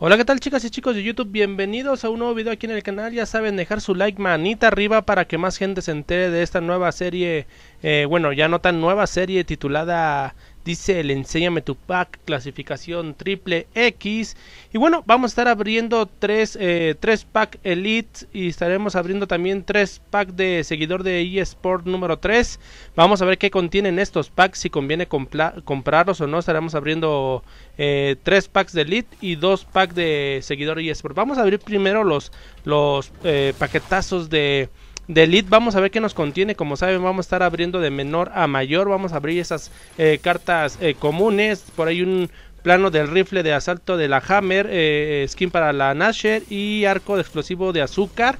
Hola, ¿qué tal chicas y chicos de YouTube? Bienvenidos a un nuevo video aquí en el canal. Ya saben, dejar su like manita arriba para que más gente se entere de esta nueva serie, eh, bueno, ya no tan nueva serie titulada dice el Enséñame tu pack, clasificación triple X. Y bueno, vamos a estar abriendo tres, packs eh, pack Elite y estaremos abriendo también tres pack de seguidor de eSport número 3. Vamos a ver qué contienen estos packs, si conviene comprarlos o no. Estaremos abriendo eh, tres packs de Elite y dos packs de seguidor eSport. Vamos a abrir primero los, los eh, paquetazos de de Vamos a ver qué nos contiene. Como saben, vamos a estar abriendo de menor a mayor. Vamos a abrir esas eh, cartas eh, comunes. Por ahí un plano del rifle de asalto de la Hammer. Eh, skin para la Nasher. Y arco de explosivo de azúcar.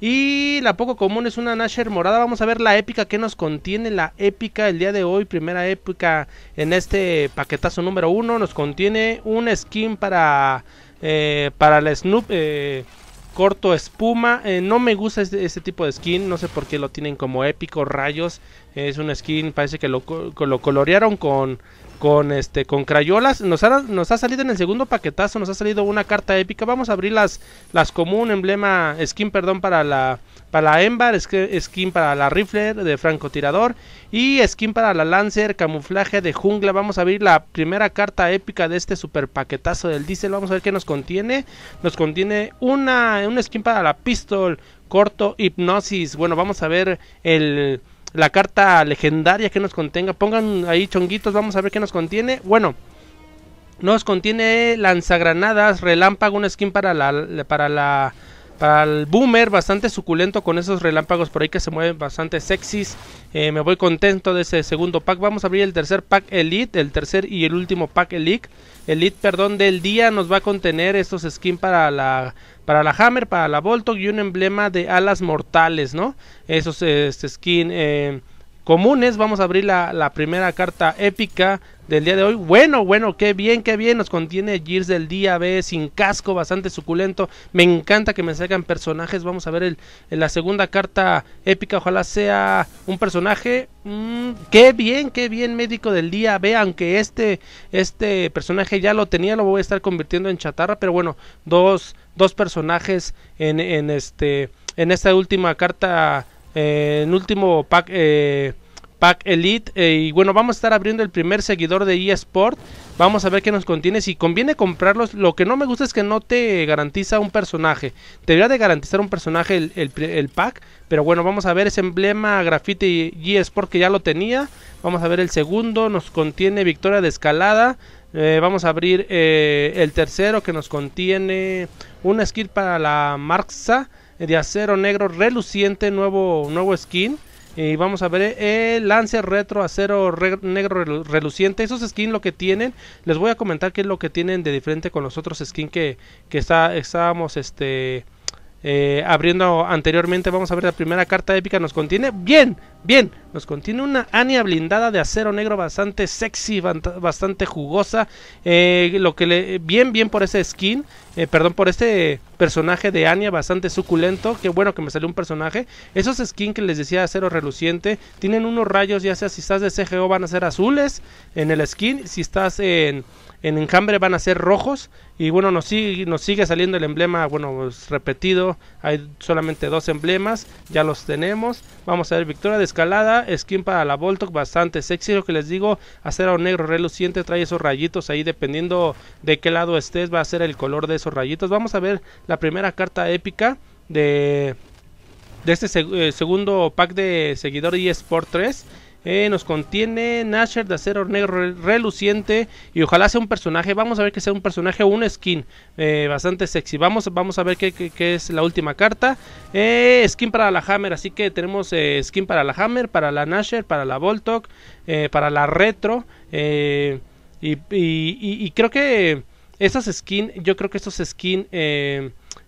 Y la poco común es una Nasher morada. Vamos a ver la épica que nos contiene la épica el día de hoy. Primera épica en este paquetazo número uno. Nos contiene un skin para, para la Snoop corto espuma. Eh, no me gusta este, tipo de skin. No sé por qué lo tienen como épico, rayos. Es una skin, parece que lo, colorearon con, con este con crayolas nos ha, nos ha salido en el segundo paquetazo nos ha salido una carta épica vamos a abrir las las común emblema skin perdón para la para la Embar skin para la rifler de francotirador y skin para la lancer camuflaje de jungla vamos a abrir la primera carta épica de este super paquetazo del diesel vamos a ver qué nos contiene nos contiene una una skin para la pistol corto hipnosis bueno vamos a ver el la carta legendaria que nos contenga. Pongan ahí chonguitos, vamos a ver qué nos contiene. Bueno, nos contiene lanzagranadas, relámpago, un skin para la para la para el boomer, bastante suculento con esos relámpagos por ahí que se mueven bastante sexys. Eh, me voy contento de ese segundo pack. Vamos a abrir el tercer pack Elite, el tercer y el último pack Elite. Elite, perdón, del día nos va a contener estos skins para la para la Hammer, para la Voltog y un emblema de alas mortales, ¿no? Esos este, skin eh, comunes. Vamos a abrir la, primera carta épica del día de hoy. Bueno, bueno, qué bien, qué bien. Nos contiene Gears del día B sin casco, bastante suculento. Me encanta que me salgan personajes. Vamos a ver la segunda carta épica. Ojalá sea un personaje. Mm, qué bien, qué bien, médico del día B. Aunque este, este personaje ya lo tenía, lo voy a estar convirtiendo en chatarra. Pero bueno, dos, dos personajes en, en, este, en esta última carta eh, en último pack, eh, pack Elite. Eh, y bueno, vamos a estar abriendo el primer seguidor de eSport. Vamos a ver qué nos contiene. Si conviene comprarlos, lo que no me gusta es que no te garantiza un personaje. Debería de garantizar un personaje el, pack. Pero bueno, vamos a ver ese emblema Graffiti eSport que ya lo tenía. Vamos a ver el segundo. Nos contiene Victoria de Escalada. vamos a abrir el tercero que nos contiene una skill para la Marxa de acero negro reluciente, nuevo, nuevo skin. Y vamos a ver eh, el lance retro acero negro reluciente. Esos skins lo que tienen, les voy a comentar qué es lo que tienen de diferente con los otros skins que, está, estábamos este, eh, abriendo anteriormente. Vamos a ver la primera carta épica. Nos contiene bien Bien, nos contiene una Ania blindada de acero negro bastante sexy, bastante jugosa. Eh, lo que bien, bien por ese skin, eh, perdón por este personaje de Anya bastante suculento. Qué bueno que me salió un personaje. Esos skins que les decía acero reluciente tienen unos rayos, ya sea si estás de CGO van a ser azules en el skin, si estás en en enjambre van a ser rojos y bueno nos sigue, nos sigue saliendo el emblema bueno pues repetido hay solamente dos emblemas ya los tenemos vamos a ver victoria de escalada, skin para la Voltok bastante sexy, lo que les digo, acero negro reluciente, trae esos rayitos ahí, dependiendo de qué lado estés, va a ser el color de esos rayitos. Vamos a ver la primera carta épica de, de este eh, segundo pack de seguidor por 3. Eh, nos contiene Nasher de acero negro reluciente. Y ojalá sea un personaje. Vamos a ver que sea un personaje o un skin. Eh, bastante sexy. Vamos, vamos a ver qué, es la última carta. Eh, skin para la Hammer. Así que tenemos skin para la Hammer, para la Nasher, para la Voltok, para la Retro. Y, y, creo que estas skins, yo creo que estos skin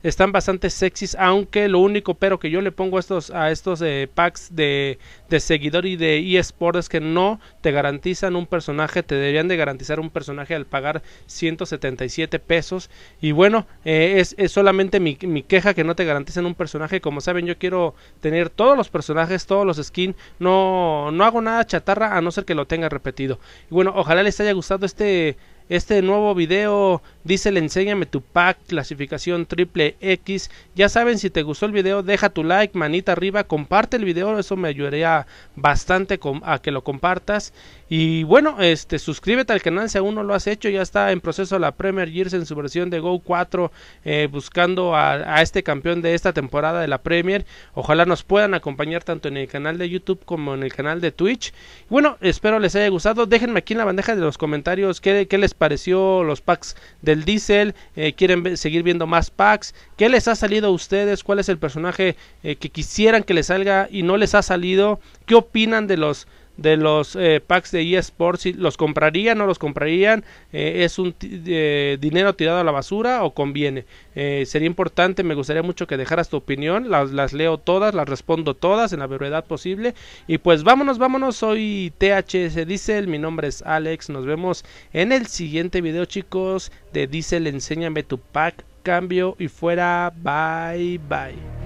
están bastante sexys, aunque lo único pero que yo le pongo a estos, a estos eh, packs de, de, seguidor y de eSports es que no te garantizan un personaje, te deberían de garantizar un personaje al pagar 177 pesos. Y bueno, eh, es, es, solamente mi, mi, queja que no te garantizan un personaje. Como saben, yo quiero tener todos los personajes, todos los skins. No, no hago nada chatarra a no ser que lo tenga repetido. Y bueno, ojalá les haya gustado este este nuevo video dice le enséñame tu pack clasificación triple X. Ya saben, si te gustó el video, deja tu like, manita arriba, comparte el video, eso me ayudaría bastante a que lo compartas. Y bueno, este, suscríbete al canal si aún no lo has hecho. Ya está en proceso la Premier Gears en su versión de Go 4, eh, buscando a, este campeón de esta temporada de la Premier. Ojalá nos puedan acompañar tanto en el canal de YouTube como en el canal de Twitch. Bueno, espero les haya gustado. Déjenme aquí en la bandeja de los comentarios qué, qué les pareció los packs del Diesel. Eh, ¿Quieren seguir viendo más packs? ¿Qué les ha salido a ustedes? ¿Cuál es el personaje eh, que quisieran que les salga y no les ha salido? ¿Qué opinan de los de los eh, packs de eSports, los comprarían o no los comprarían, eh, es un dinero tirado a la basura o conviene. Eh, sería importante, me gustaría mucho que dejaras tu opinión, las, las, leo todas, las respondo todas en la brevedad posible. Y pues vámonos, vámonos, soy THS Diesel, mi nombre es Alex, nos vemos en el siguiente video chicos de Diesel, enséñame tu pack, cambio y fuera, bye bye.